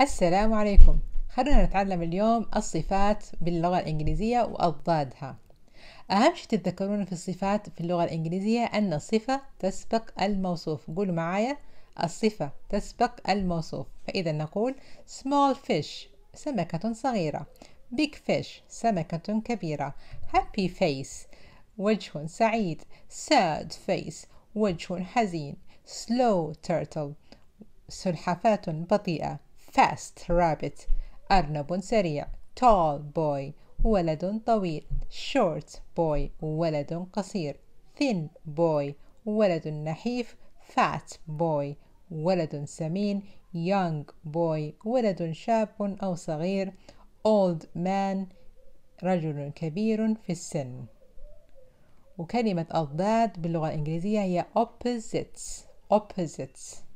السلام عليكم خلونا نتعلم اليوم الصفات باللغة الإنجليزية وأضدادها أهم شيء تتذكرونه في الصفات في اللغة الإنجليزية أن الصفة تسبق الموصوف قولوا معايا الصفة تسبق الموصوف فإذا نقول small fish سمكة صغيرة big fish سمكة كبيرة happy face وجه سعيد sad face وجه حزين slow turtle سلحفاة بطيئة fast rabbit أرنب سريع tall boy ولد طويل short boy ولد قصير thin boy ولد نحيف fat boy ولد سمين young boy ولد شاب أو صغير old man رجل كبير في السن وكلمة أضداد باللغة الإنجليزية هي opposites opposites